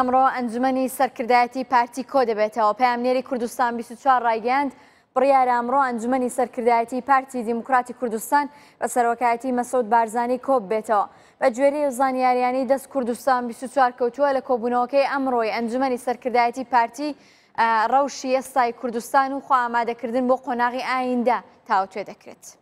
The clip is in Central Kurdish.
ئەمڕۆ ئەنجومی سەرکردایەتی پارتی کۆ دەبێتەوە پامنێری کوردستان 24 ڕایگەاند بڕیار ئەمڕۆ ئەنجومی سەرکردایەتی پارتی دیموکراتی کوردستان بە سەرۆکایەتی مەسەود بارزانانی کۆب بێتەوە بە جوێری زانیاریانی دەست کوردستان 24 کەوتووە لە کۆبوونەوەکەی ئەمڕۆی ئەنجومی سەرکردایەتی پارتی ڕەوشی ئێستای کوردستان و خوا ئامادەکردن بۆ قۆناغی ئایندا تاوتێ دەکرێت.